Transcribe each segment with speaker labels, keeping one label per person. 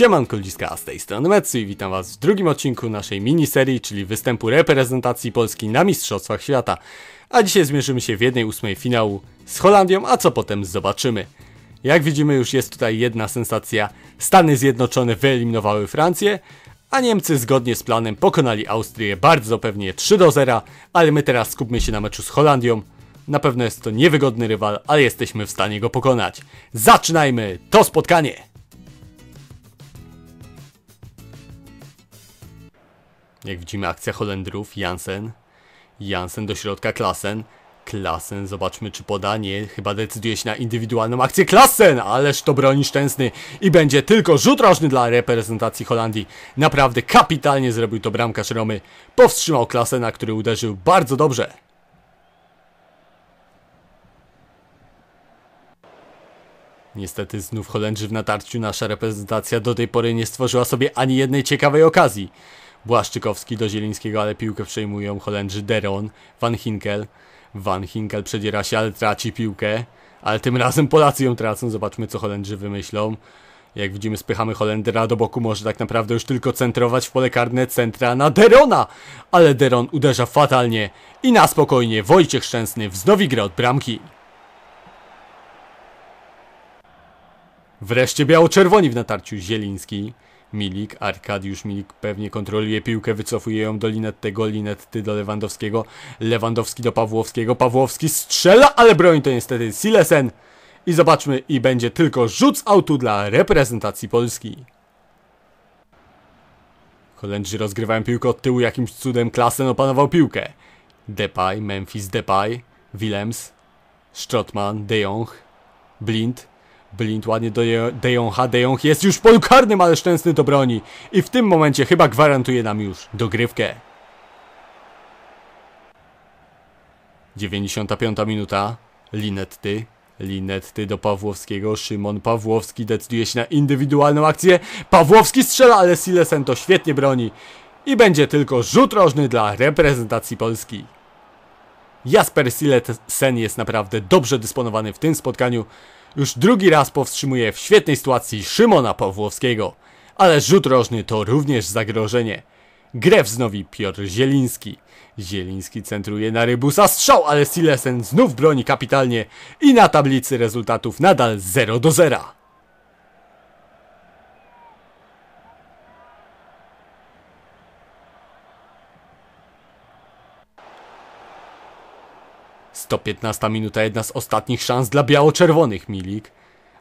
Speaker 1: Siemanko Liska, z tej strony Metsu i witam was w drugim odcinku naszej miniserii, czyli występu reprezentacji Polski na Mistrzostwach Świata. A dzisiaj zmierzymy się w 1-8 finału z Holandią, a co potem zobaczymy. Jak widzimy już jest tutaj jedna sensacja, Stany Zjednoczone wyeliminowały Francję, a Niemcy zgodnie z planem pokonali Austrię bardzo pewnie 3 do 0, ale my teraz skupmy się na meczu z Holandią. Na pewno jest to niewygodny rywal, ale jesteśmy w stanie go pokonać. Zaczynajmy to spotkanie! Jak widzimy akcja Holendrów, Jansen. Jansen do środka, Klasen. Klasen, zobaczmy czy podanie chyba decyduje się na indywidualną akcję Klasen, ależ to broni szczęsny i będzie tylko rzut rożny dla reprezentacji Holandii. Naprawdę kapitalnie zrobił to bramkarz Romy, powstrzymał Klasena, który uderzył bardzo dobrze. Niestety znów Holendrzy w natarciu nasza reprezentacja do tej pory nie stworzyła sobie ani jednej ciekawej okazji. Błaszczykowski do Zielińskiego, ale piłkę przejmują Holendrzy Deron, Van Hinkel. Van Hinkel przedziera się, ale traci piłkę. Ale tym razem Polacy ją tracą. Zobaczmy, co Holendrzy wymyślą. Jak widzimy, spychamy Holendera do boku. Może tak naprawdę już tylko centrować w pole karne centra na Derona. Ale Deron uderza fatalnie. I na spokojnie Wojciech Szczęsny wznowi grę od bramki. Wreszcie biało-czerwoni w natarciu Zieliński. Milik, Arkadiusz Milik pewnie kontroluje piłkę, wycofuje ją do Linettego, Linetty do Lewandowskiego, Lewandowski do Pawłowskiego, Pawłowski strzela, ale broń to niestety Silesen. I zobaczmy, i będzie tylko rzut z autu dla reprezentacji Polski. Holendrzy rozgrywają piłkę od tyłu, jakimś cudem Klasen opanował piłkę. Depay, Memphis Depay, Willems, Strottman, De Jong, Blind, Blind ładnie do De Dejong jest już polkarnym, ale szczęsny to broni. I w tym momencie chyba gwarantuje nam już dogrywkę. 95 minuta. Linetty. Linetty do Pawłowskiego. Szymon Pawłowski decyduje się na indywidualną akcję. Pawłowski strzela, ale Silesen to świetnie broni. I będzie tylko rzut rożny dla reprezentacji Polski. Jasper Silesen jest naprawdę dobrze dysponowany w tym spotkaniu. Już drugi raz powstrzymuje w świetnej sytuacji Szymona Pawłowskiego. Ale rzut rożny to również zagrożenie. Grę wznowi Piotr Zieliński. Zieliński centruje na Rybusa strzał, ale Silesen znów broni kapitalnie i na tablicy rezultatów nadal 0 do 0. 115 minuta jedna z ostatnich szans dla biało-czerwonych Milik.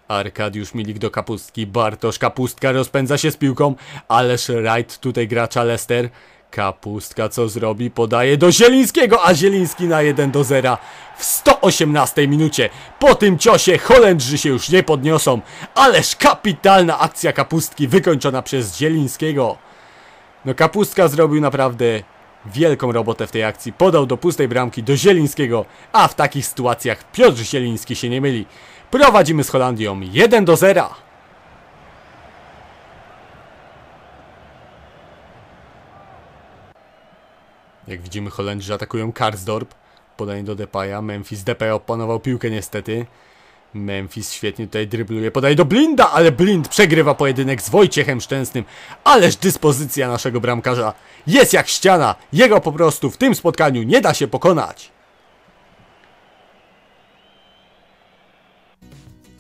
Speaker 1: Arkadiusz Milik do Kapustki, Bartosz Kapustka rozpędza się z piłką, ależ Wright tutaj gracza Lester. Kapustka co zrobi? Podaje do Zielińskiego, a Zieliński na 1 do 0 w 118 minucie. Po tym ciosie Holendrzy się już nie podniosą, ależ kapitalna akcja Kapustki wykończona przez Zielińskiego. No Kapustka zrobił naprawdę wielką robotę w tej akcji. Podał do pustej bramki do Zielińskiego, a w takich sytuacjach Piotr Zieliński się nie myli. Prowadzimy z Holandią 1 do 0. Jak widzimy Holendrzy atakują Karsdorp. Podanie do Depaya. Memphis Depay opanował piłkę niestety. Memphis świetnie tutaj drybluje, podaje do Blinda, ale Blind przegrywa pojedynek z Wojciechem Szczęsnym. Ależ dyspozycja naszego bramkarza jest jak ściana. Jego po prostu w tym spotkaniu nie da się pokonać.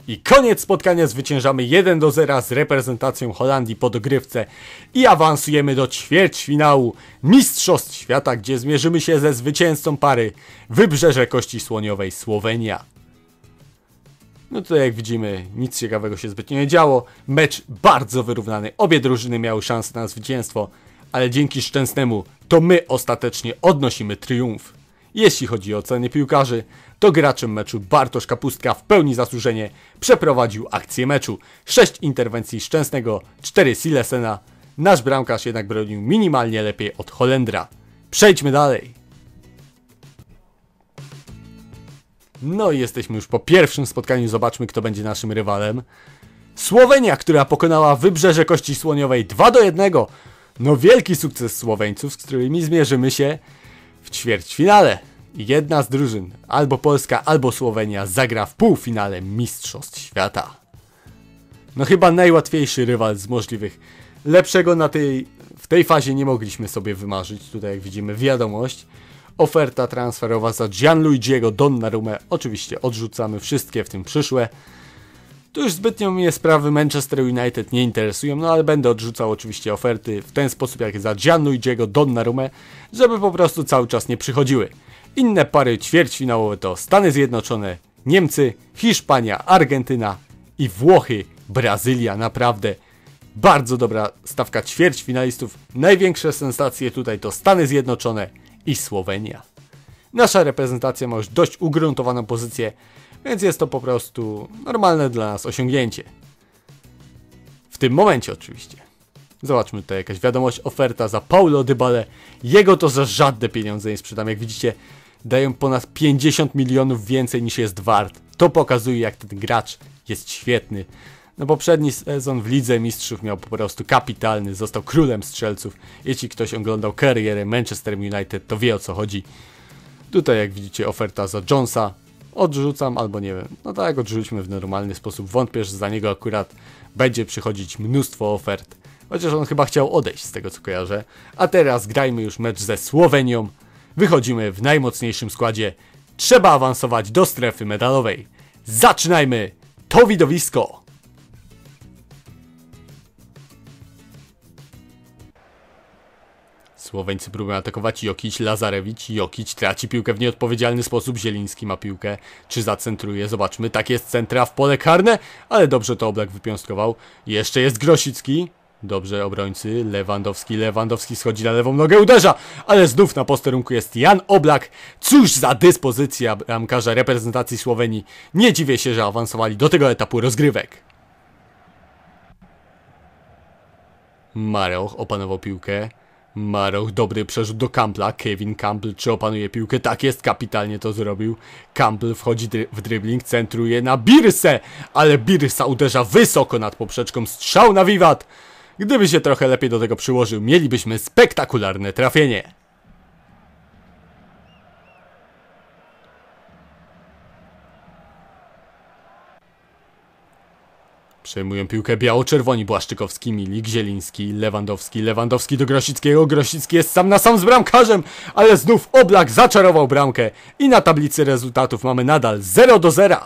Speaker 1: I koniec spotkania zwyciężamy 1 do 0 z reprezentacją Holandii po dogrywce i awansujemy do ćwierćfinału Mistrzostw Świata, gdzie zmierzymy się ze zwycięzcą pary Wybrzeże Kości Słoniowej Słowenia. No to jak widzimy, nic ciekawego się zbytnio nie działo. Mecz bardzo wyrównany. Obie drużyny miały szansę na zwycięstwo, ale dzięki szczęsnemu to my ostatecznie odnosimy triumf. Jeśli chodzi o ceny piłkarzy, to graczem meczu Bartosz Kapustka w pełni zasłużenie przeprowadził akcję meczu. 6 interwencji szczęsnego, 4 Silesena. Nasz bramkarz jednak bronił minimalnie lepiej od Holendra. Przejdźmy dalej. No i jesteśmy już po pierwszym spotkaniu, zobaczmy kto będzie naszym rywalem. Słowenia, która pokonała Wybrzeże Kości Słoniowej 2 do 1. No wielki sukces Słoweńców, z którymi zmierzymy się w ćwierćfinale. Jedna z drużyn, albo Polska, albo Słowenia, zagra w półfinale Mistrzostw Świata. No chyba najłatwiejszy rywal z możliwych. Lepszego na tej, w tej fazie nie mogliśmy sobie wymarzyć. Tutaj jak widzimy wiadomość. Oferta transferowa za Gianluigiego Donnarumę oczywiście odrzucamy wszystkie, w tym przyszłe. Tu już zbytnio mnie sprawy Manchester United nie interesują, no ale będę odrzucał oczywiście oferty w ten sposób jak za Gianluigiego Donnarumę, żeby po prostu cały czas nie przychodziły. Inne pary ćwierćfinałowe to Stany Zjednoczone, Niemcy, Hiszpania, Argentyna i Włochy, Brazylia naprawdę. Bardzo dobra stawka ćwierćfinalistów. Największe sensacje tutaj to Stany Zjednoczone, i Słowenia. Nasza reprezentacja ma już dość ugruntowaną pozycję, więc jest to po prostu normalne dla nas osiągnięcie. W tym momencie oczywiście. Zobaczmy tutaj jakaś wiadomość, oferta za Paulo Dybale. Jego to za żadne pieniądze nie sprzedam. Jak widzicie, dają ponad 50 milionów więcej niż jest wart. To pokazuje jak ten gracz jest świetny. No poprzedni sezon w Lidze Mistrzów miał po prostu kapitalny, został królem strzelców. Jeśli ktoś oglądał karierę Manchester United, to wie o co chodzi. Tutaj jak widzicie oferta za Jonesa. Odrzucam albo nie wiem. No tak, odrzućmy w normalny sposób. Wątpię, że za niego akurat będzie przychodzić mnóstwo ofert. Chociaż on chyba chciał odejść z tego co kojarzę. A teraz grajmy już mecz ze Słowenią. Wychodzimy w najmocniejszym składzie. Trzeba awansować do strefy medalowej. Zaczynajmy to widowisko! Słoweńcy próbują atakować Jokić, Lazarewicz, Jokić traci piłkę w nieodpowiedzialny sposób, Zieliński ma piłkę, czy zacentruje, zobaczmy, tak jest centra w pole karne, ale dobrze to Oblak wypiąstkował, jeszcze jest Grosicki, dobrze obrońcy, Lewandowski, Lewandowski schodzi na lewą nogę, uderza, ale znów na posterunku jest Jan Oblak, cóż za dyspozycja bramkarza reprezentacji Słowenii, nie dziwię się, że awansowali do tego etapu rozgrywek. Mareoch opanował piłkę. Maroch, dobry przerzut do Campbella. Kevin Campbell, czy opanuje piłkę? Tak jest, kapitalnie to zrobił. Campbell wchodzi dry w dribbling, centruje na Birsę, ale Birsa uderza wysoko nad poprzeczką, strzał na wiwat. Gdyby się trochę lepiej do tego przyłożył, mielibyśmy spektakularne trafienie. Przejmują piłkę biało-czerwoni Błaszczykowski, Milik, Zieliński, Lewandowski, Lewandowski do Grosickiego, Grosicki jest sam na sam z bramkarzem, ale znów Oblak zaczarował bramkę i na tablicy rezultatów mamy nadal 0 do 0.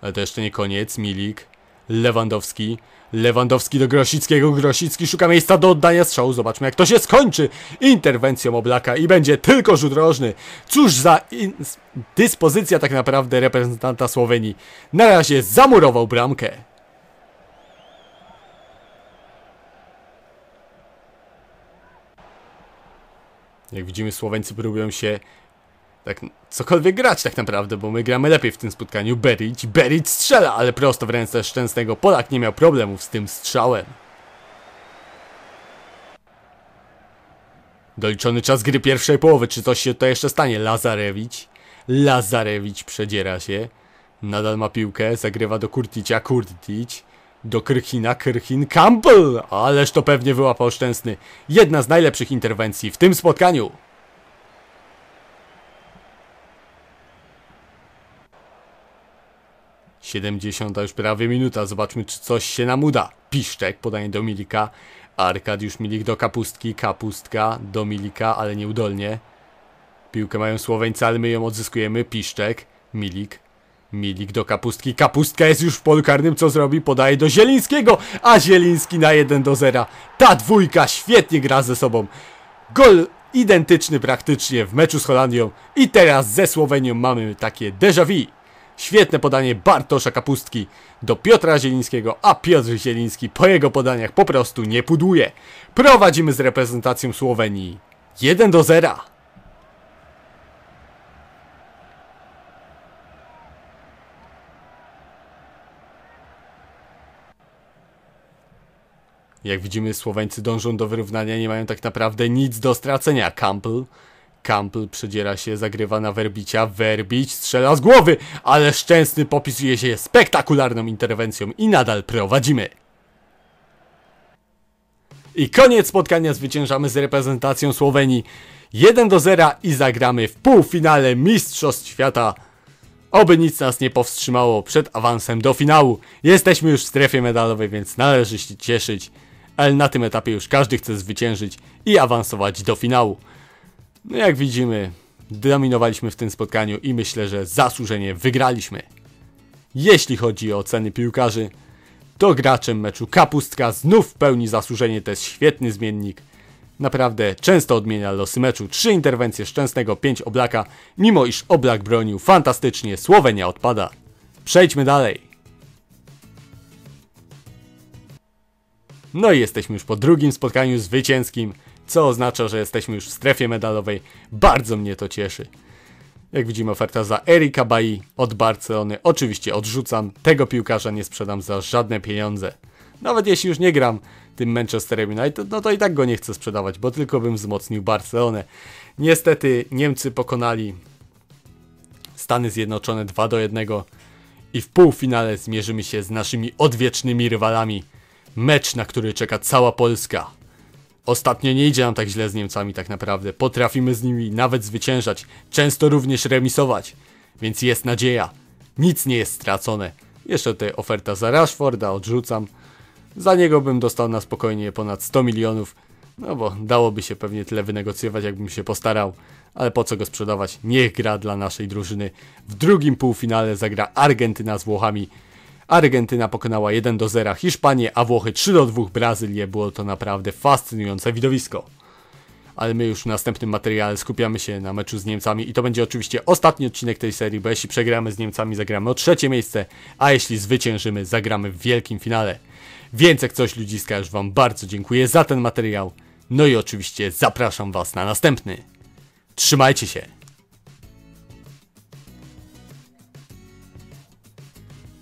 Speaker 1: Ale to jeszcze nie koniec, Milik Lewandowski. Lewandowski do Grosickiego. Grosicki szuka miejsca do oddania strzału. Zobaczmy jak to się skończy interwencją Oblaka i będzie tylko rzut rożny. Cóż za dyspozycja tak naprawdę reprezentanta Słowenii. Na razie zamurował bramkę. Jak widzimy Słoweńcy próbują się tak cokolwiek grać tak naprawdę, bo my gramy lepiej w tym spotkaniu. Beric, Beric strzela, ale prosto w ręce szczęsnego Polak nie miał problemów z tym strzałem. Doliczony czas gry pierwszej połowy, czy coś się tutaj jeszcze stanie? Lazarewicz, Lazarewicz przedziera się, nadal ma piłkę, zagrywa do Kurticia, Kurtić do Krchina, Krchin, Campbell! Ależ to pewnie wyłapał szczęsny. Jedna z najlepszych interwencji w tym spotkaniu. 70 już prawie minuta, zobaczmy czy coś się nam uda. Piszczek, podanie do Milika, Arkadiusz Milik do Kapustki, Kapustka do Milika, ale nieudolnie. Piłkę mają Słoweńca, ale my ją odzyskujemy, Piszczek, Milik, Milik do Kapustki. Kapustka jest już w polu karnym. Co zrobi? Podaje do Zielińskiego. A Zieliński na 1 do 0. Ta dwójka świetnie gra ze sobą. Gol identyczny praktycznie w meczu z Holandią. I teraz ze Słowenią mamy takie déjà vu. Świetne podanie Bartosza Kapustki do Piotra Zielińskiego, a Piotr Zieliński po jego podaniach po prostu nie puduje. Prowadzimy z reprezentacją Słowenii 1 do 0. Jak widzimy, Słoweńcy dążą do wyrównania, nie mają tak naprawdę nic do stracenia. Campbell Campbell przedziera się, zagrywa na Werbicia, Werbić strzela z głowy, ale Szczęsny popisuje się spektakularną interwencją i nadal prowadzimy. I koniec spotkania zwyciężamy z reprezentacją Słowenii 1 do 0 i zagramy w półfinale Mistrzostw Świata. Oby nic nas nie powstrzymało przed awansem do finału. Jesteśmy już w strefie medalowej, więc należy się cieszyć. Ale na tym etapie już każdy chce zwyciężyć i awansować do finału. No jak widzimy, dominowaliśmy w tym spotkaniu i myślę, że zasłużenie wygraliśmy. Jeśli chodzi o ceny piłkarzy, to graczem meczu Kapustka znów w pełni zasłużenie, to jest świetny zmiennik. Naprawdę często odmienia losy meczu. Trzy interwencje Szczęsnego, pięć Oblaka. Mimo iż Oblak bronił fantastycznie, Słowenia odpada. Przejdźmy dalej. No i jesteśmy już po drugim spotkaniu zwycięskim co oznacza, że jesteśmy już w strefie medalowej. Bardzo mnie to cieszy. Jak widzimy, oferta za Erika Bai od Barcelony. Oczywiście odrzucam, tego piłkarza nie sprzedam za żadne pieniądze. Nawet jeśli już nie gram tym Manchester United, no to i tak go nie chcę sprzedawać, bo tylko bym wzmocnił Barcelonę. Niestety Niemcy pokonali Stany Zjednoczone 2 do 1 i w półfinale zmierzymy się z naszymi odwiecznymi rywalami. Mecz, na który czeka cała Polska. Ostatnio nie idzie nam tak źle z Niemcami tak naprawdę. Potrafimy z nimi nawet zwyciężać, często również remisować. Więc jest nadzieja. Nic nie jest stracone. Jeszcze tutaj oferta za Rashforda odrzucam. Za niego bym dostał na spokojnie ponad 100 milionów. No bo dałoby się pewnie tyle wynegocjować, jakbym się postarał. Ale po co go sprzedawać? Niech gra dla naszej drużyny. W drugim półfinale zagra Argentyna z Włochami. Argentyna pokonała 1 do 0 Hiszpanię, a Włochy 3 do 2 Brazylię. Było to naprawdę fascynujące widowisko. Ale my już w następnym materiale skupiamy się na meczu z Niemcami i to będzie oczywiście ostatni odcinek tej serii, bo jeśli przegramy z Niemcami, zagramy o trzecie miejsce, a jeśli zwyciężymy, zagramy w wielkim finale. Więc jak coś ludziska, już Wam bardzo dziękuję za ten materiał. No i oczywiście zapraszam Was na następny. Trzymajcie się!